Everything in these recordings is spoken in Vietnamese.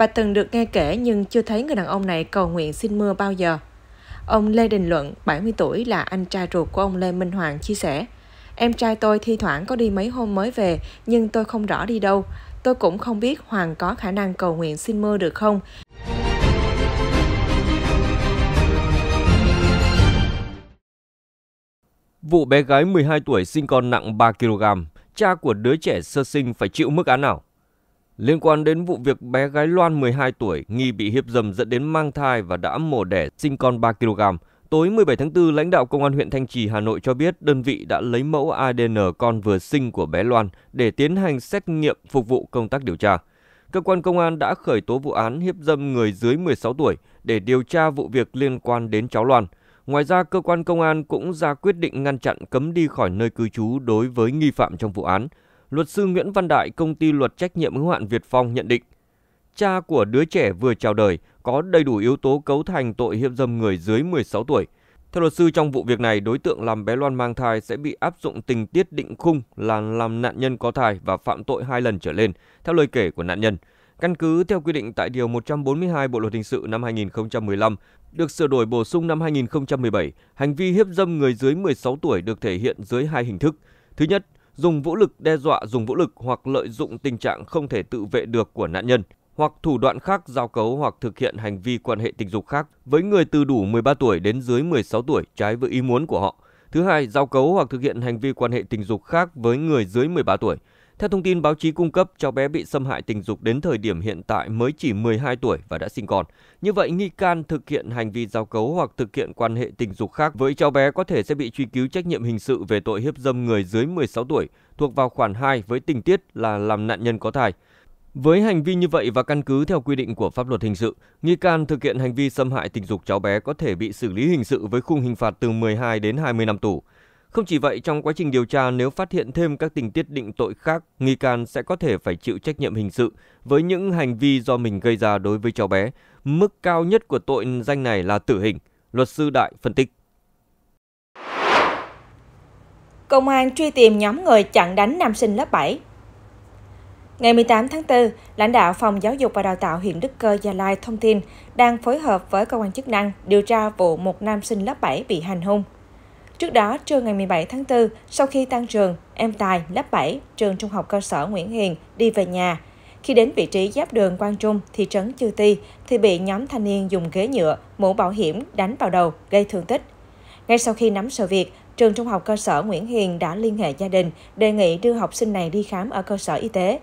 Bà từng được nghe kể nhưng chưa thấy người đàn ông này cầu nguyện xin mưa bao giờ. Ông Lê Đình Luận, 70 tuổi là anh trai ruột của ông Lê Minh Hoàng chia sẻ. Em trai tôi thi thoảng có đi mấy hôm mới về nhưng tôi không rõ đi đâu. Tôi cũng không biết Hoàng có khả năng cầu nguyện xin mưa được không. Vụ bé gái 12 tuổi sinh con nặng 3 kg, cha của đứa trẻ sơ sinh phải chịu mức án nào? Liên quan đến vụ việc bé gái Loan 12 tuổi nghi bị hiếp dâm dẫn đến mang thai và đã mổ đẻ sinh con 3 kg, tối 17 tháng 4, lãnh đạo công an huyện Thanh Trì Hà Nội cho biết đơn vị đã lấy mẫu ADN con vừa sinh của bé Loan để tiến hành xét nghiệm phục vụ công tác điều tra. Cơ quan công an đã khởi tố vụ án hiếp dâm người dưới 16 tuổi để điều tra vụ việc liên quan đến cháu Loan. Ngoài ra, cơ quan công an cũng ra quyết định ngăn chặn cấm đi khỏi nơi cư trú đối với nghi phạm trong vụ án luật sư Nguyễn Văn Đại, công ty luật trách nhiệm hữu hạn Việt Phong nhận định, cha của đứa trẻ vừa chào đời có đầy đủ yếu tố cấu thành tội hiếp dâm người dưới 16 tuổi. Theo luật sư, trong vụ việc này, đối tượng làm bé Loan mang thai sẽ bị áp dụng tình tiết định khung là làm nạn nhân có thai và phạm tội hai lần trở lên, theo lời kể của nạn nhân. Căn cứ theo quy định tại Điều 142 Bộ Luật Hình sự năm 2015, được sửa đổi bổ sung năm 2017, hành vi hiếp dâm người dưới 16 tuổi được thể hiện dưới hai hình thức. Thứ nhất, dùng vũ lực đe dọa dùng vũ lực hoặc lợi dụng tình trạng không thể tự vệ được của nạn nhân hoặc thủ đoạn khác giao cấu hoặc thực hiện hành vi quan hệ tình dục khác với người từ đủ 13 tuổi đến dưới 16 tuổi trái với ý muốn của họ. Thứ hai, giao cấu hoặc thực hiện hành vi quan hệ tình dục khác với người dưới 13 tuổi theo thông tin báo chí cung cấp, cháu bé bị xâm hại tình dục đến thời điểm hiện tại mới chỉ 12 tuổi và đã sinh con. Như vậy, nghi can thực hiện hành vi giao cấu hoặc thực hiện quan hệ tình dục khác với cháu bé có thể sẽ bị truy cứu trách nhiệm hình sự về tội hiếp dâm người dưới 16 tuổi, thuộc vào khoản 2 với tình tiết là làm nạn nhân có thai. Với hành vi như vậy và căn cứ theo quy định của pháp luật hình sự, nghi can thực hiện hành vi xâm hại tình dục cháu bé có thể bị xử lý hình sự với khung hình phạt từ 12 đến 20 năm tù. Không chỉ vậy, trong quá trình điều tra nếu phát hiện thêm các tình tiết định tội khác, nghi can sẽ có thể phải chịu trách nhiệm hình sự với những hành vi do mình gây ra đối với cháu bé. Mức cao nhất của tội danh này là tử hình, luật sư Đại phân tích. Công an truy tìm nhóm người chặn đánh nam sinh lớp 7. Ngày 18 tháng 4, lãnh đạo Phòng Giáo dục và Đào tạo huyện Đức Cơ, Gia Lai thông tin đang phối hợp với cơ quan chức năng điều tra vụ một nam sinh lớp 7 bị hành hung. Trước đó, trưa ngày 17 tháng 4, sau khi tan trường, em Tài, lớp 7, trường trung học cơ sở Nguyễn Hiền đi về nhà. Khi đến vị trí giáp đường Quang Trung, thị trấn Chư Ti, thì bị nhóm thanh niên dùng ghế nhựa, mũ bảo hiểm đánh vào đầu, gây thương tích. Ngay sau khi nắm sự việc, trường trung học cơ sở Nguyễn Hiền đã liên hệ gia đình, đề nghị đưa học sinh này đi khám ở cơ sở y tế.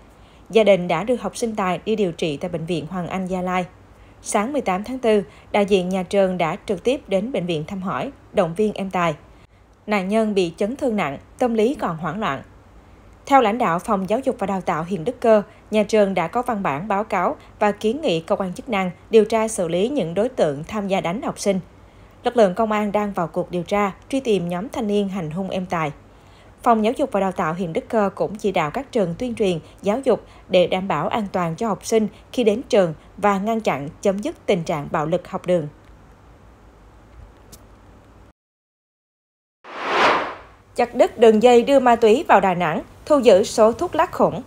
Gia đình đã đưa học sinh Tài đi điều trị tại Bệnh viện Hoàng Anh Gia Lai. Sáng 18 tháng 4, đại diện nhà trường đã trực tiếp đến bệnh viện thăm hỏi, động viên em Tài nạn nhân bị chấn thương nặng, tâm lý còn hoảng loạn. Theo lãnh đạo Phòng Giáo dục và Đào tạo Hiền Đức Cơ, nhà trường đã có văn bản báo cáo và kiến nghị cơ quan chức năng điều tra xử lý những đối tượng tham gia đánh học sinh. Lực lượng công an đang vào cuộc điều tra, truy tìm nhóm thanh niên hành hung em tài. Phòng Giáo dục và Đào tạo Hiền Đức Cơ cũng chỉ đạo các trường tuyên truyền, giáo dục để đảm bảo an toàn cho học sinh khi đến trường và ngăn chặn chấm dứt tình trạng bạo lực học đường. chặt đứt đường dây đưa ma túy vào Đà Nẵng, thu giữ số thuốc lắc khủng.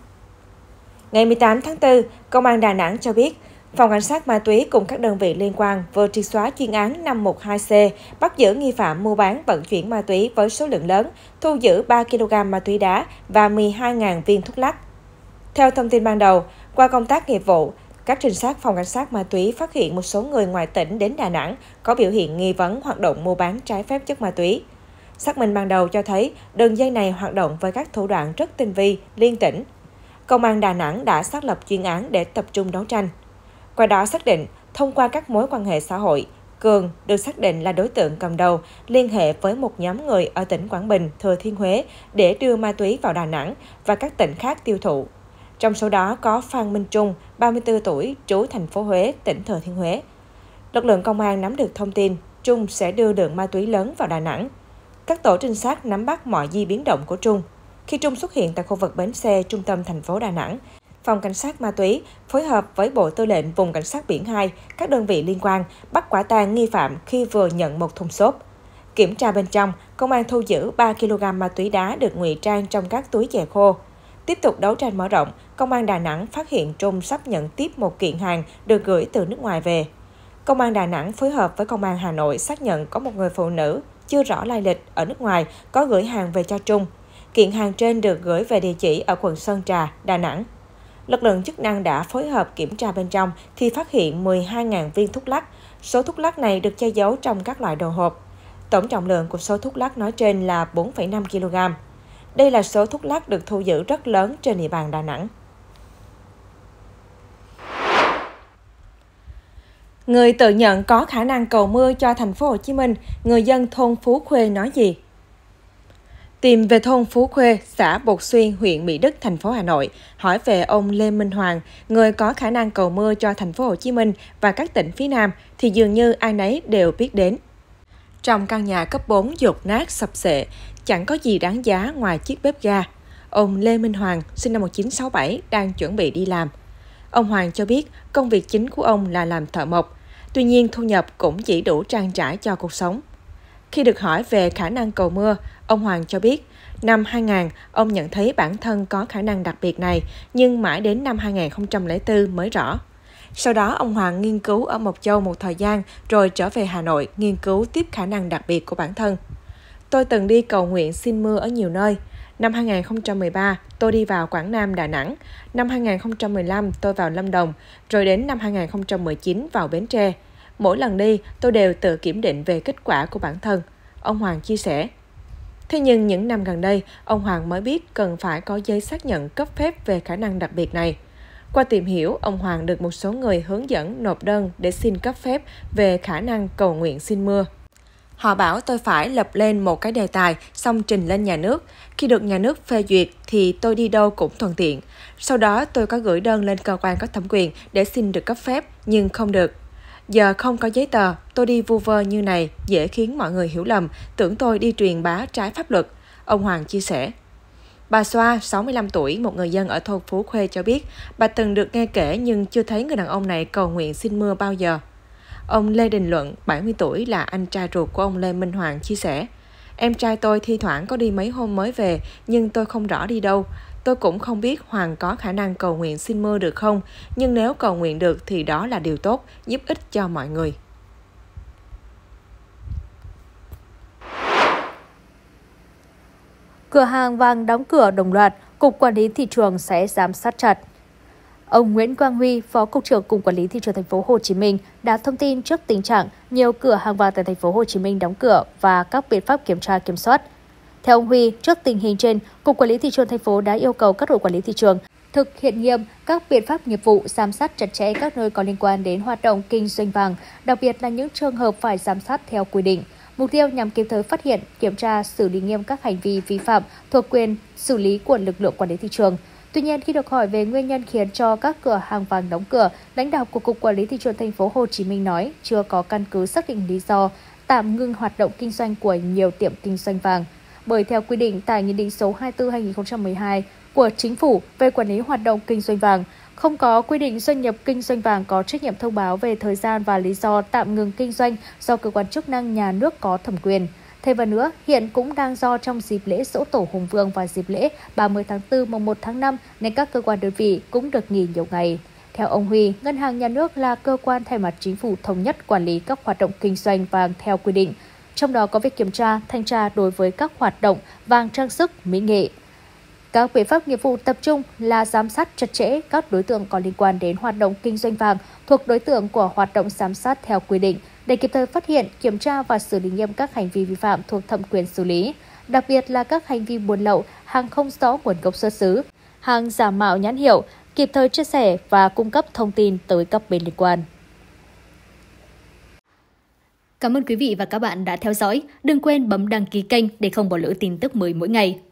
Ngày 18 tháng 4, Công an Đà Nẵng cho biết, Phòng Cảnh sát ma túy cùng các đơn vị liên quan vừa triệt xóa chuyên án 512C, bắt giữ nghi phạm mua bán vận chuyển ma túy với số lượng lớn, thu giữ 3 kg ma túy đá và 12.000 viên thuốc lắc. Theo thông tin ban đầu, qua công tác nghiệp vụ, các trinh sát phòng cảnh sát ma túy phát hiện một số người ngoài tỉnh đến Đà Nẵng có biểu hiện nghi vấn hoạt động mua bán trái phép chất ma túy. Xác minh ban đầu cho thấy đường dây này hoạt động với các thủ đoạn rất tinh vi, liên tỉnh. Công an Đà Nẵng đã xác lập chuyên án để tập trung đấu tranh. Qua đó xác định, thông qua các mối quan hệ xã hội, Cường được xác định là đối tượng cầm đầu liên hệ với một nhóm người ở tỉnh Quảng Bình, Thừa Thiên Huế để đưa ma túy vào Đà Nẵng và các tỉnh khác tiêu thụ. Trong số đó có Phan Minh Trung, 34 tuổi, trú thành phố Huế, tỉnh Thừa Thiên Huế. Lực lượng công an nắm được thông tin, Trung sẽ đưa lượng ma túy lớn vào Đà Nẵng các tổ trinh sát nắm bắt mọi di biến động của Trung. Khi Trung xuất hiện tại khu vực bến xe trung tâm thành phố Đà Nẵng, Phòng Cảnh sát Ma túy phối hợp với Bộ Tư lệnh Vùng Cảnh sát Biển 2, các đơn vị liên quan bắt quả tang nghi phạm khi vừa nhận một thùng xốp. Kiểm tra bên trong, công an thu giữ 3 kg ma túy đá được ngụy trang trong các túi chè khô. Tiếp tục đấu tranh mở rộng, Công an Đà Nẵng phát hiện Trung sắp nhận tiếp một kiện hàng được gửi từ nước ngoài về. Công an Đà Nẵng phối hợp với Công an Hà Nội xác nhận có một người phụ nữ chưa rõ lai lịch ở nước ngoài có gửi hàng về cho Trung. Kiện hàng trên được gửi về địa chỉ ở quận Sơn Trà, Đà Nẵng. Lực lượng chức năng đã phối hợp kiểm tra bên trong thì phát hiện 12.000 viên thuốc lắc. Số thuốc lắc này được che giấu trong các loại đồ hộp. Tổng trọng lượng của số thuốc lắc nói trên là 4,5 kg. Đây là số thuốc lắc được thu giữ rất lớn trên địa bàn Đà Nẵng. Người tự nhận có khả năng cầu mưa cho thành phố Hồ Chí Minh, người dân thôn Phú Khuê nói gì? Tìm về thôn Phú Khuê, xã Bột Xuyên, huyện Mỹ Đức, thành phố Hà Nội, hỏi về ông Lê Minh Hoàng, người có khả năng cầu mưa cho thành phố Hồ Chí Minh và các tỉnh phía Nam thì dường như ai nấy đều biết đến. Trong căn nhà cấp 4 dột nát sập sệ, chẳng có gì đáng giá ngoài chiếc bếp ga. Ông Lê Minh Hoàng, sinh năm 1967, đang chuẩn bị đi làm – Ông Hoàng cho biết công việc chính của ông là làm thợ mộc, tuy nhiên thu nhập cũng chỉ đủ trang trải cho cuộc sống. Khi được hỏi về khả năng cầu mưa, ông Hoàng cho biết năm 2000 ông nhận thấy bản thân có khả năng đặc biệt này nhưng mãi đến năm 2004 mới rõ. Sau đó, ông Hoàng nghiên cứu ở Mộc Châu một thời gian rồi trở về Hà Nội nghiên cứu tiếp khả năng đặc biệt của bản thân. Tôi từng đi cầu nguyện xin mưa ở nhiều nơi. Năm 2013, tôi đi vào Quảng Nam, Đà Nẵng. Năm 2015, tôi vào Lâm Đồng, rồi đến năm 2019 vào Bến Tre. Mỗi lần đi, tôi đều tự kiểm định về kết quả của bản thân. Ông Hoàng chia sẻ. Thế nhưng những năm gần đây, ông Hoàng mới biết cần phải có giấy xác nhận cấp phép về khả năng đặc biệt này. Qua tìm hiểu, ông Hoàng được một số người hướng dẫn nộp đơn để xin cấp phép về khả năng cầu nguyện xin mưa. Họ bảo tôi phải lập lên một cái đề tài, xong trình lên nhà nước. Khi được nhà nước phê duyệt thì tôi đi đâu cũng thuận tiện. Sau đó tôi có gửi đơn lên cơ quan có thẩm quyền để xin được cấp phép, nhưng không được. Giờ không có giấy tờ, tôi đi vu vơ như này dễ khiến mọi người hiểu lầm, tưởng tôi đi truyền bá trái pháp luật. Ông Hoàng chia sẻ. Bà Xoa, 65 tuổi, một người dân ở thôn Phú Khuê cho biết, bà từng được nghe kể nhưng chưa thấy người đàn ông này cầu nguyện xin mưa bao giờ. Ông Lê Đình Luận, 70 tuổi là anh trai ruột của ông Lê Minh Hoàng chia sẻ, Em trai tôi thi thoảng có đi mấy hôm mới về, nhưng tôi không rõ đi đâu. Tôi cũng không biết Hoàng có khả năng cầu nguyện xin mưa được không, nhưng nếu cầu nguyện được thì đó là điều tốt, giúp ích cho mọi người. Cửa hàng vàng đóng cửa đồng loạt, Cục Quản lý Thị trường sẽ giám sát chặt. Ông Nguyễn Quang Huy, Phó cục trưởng Cục Quản lý thị trường thành phố Hồ Chí Minh đã thông tin trước tình trạng nhiều cửa hàng vàng tại thành phố Hồ Chí Minh đóng cửa và các biện pháp kiểm tra kiểm soát. Theo ông Huy, trước tình hình trên, Cục Quản lý thị trường thành phố đã yêu cầu các đội quản lý thị trường thực hiện nghiêm các biện pháp nghiệp vụ giám sát chặt chẽ các nơi có liên quan đến hoạt động kinh doanh vàng, đặc biệt là những trường hợp phải giám sát theo quy định. Mục tiêu nhằm kịp thời phát hiện, kiểm tra, xử lý nghiêm các hành vi vi phạm thuộc quyền xử lý của lực lượng quản lý thị trường – Tuy nhiên, khi được hỏi về nguyên nhân khiến cho các cửa hàng vàng đóng cửa, lãnh đạo của Cục Quản lý Thị trường thành phố Hồ Chí Minh nói chưa có căn cứ xác định lý do tạm ngưng hoạt động kinh doanh của nhiều tiệm kinh doanh vàng. Bởi theo quy định tại Nghị định số 24-2012 của Chính phủ về quản lý hoạt động kinh doanh vàng, không có quy định doanh nghiệp kinh doanh vàng có trách nhiệm thông báo về thời gian và lý do tạm ngừng kinh doanh do cơ quan chức năng nhà nước có thẩm quyền – Thêm vào nữa, hiện cũng đang do trong dịp lễ dỗ tổ Hùng Vương và dịp lễ 30 tháng 4 mùng 1 tháng 5 nên các cơ quan đơn vị cũng được nghỉ nhiều ngày. Theo ông Huy, Ngân hàng Nhà nước là cơ quan thay mặt chính phủ thống nhất quản lý các hoạt động kinh doanh vàng theo quy định, trong đó có việc kiểm tra, thanh tra đối với các hoạt động vàng trang sức, mỹ nghệ. Các biện pháp nghiệp vụ tập trung là giám sát chặt chẽ các đối tượng có liên quan đến hoạt động kinh doanh vàng thuộc đối tượng của hoạt động giám sát theo quy định – để kịp thời phát hiện, kiểm tra và xử lý nghiêm các hành vi vi phạm thuộc thẩm quyền xử lý, đặc biệt là các hành vi buôn lậu, hàng không rõ nguồn gốc xuất xứ, hàng giả mạo nhãn hiệu, kịp thời chia sẻ và cung cấp thông tin tới các bên liên quan. Cảm ơn quý vị và các bạn đã theo dõi. Đừng quên bấm đăng ký kênh để không bỏ lỡ tin tức mới mỗi ngày.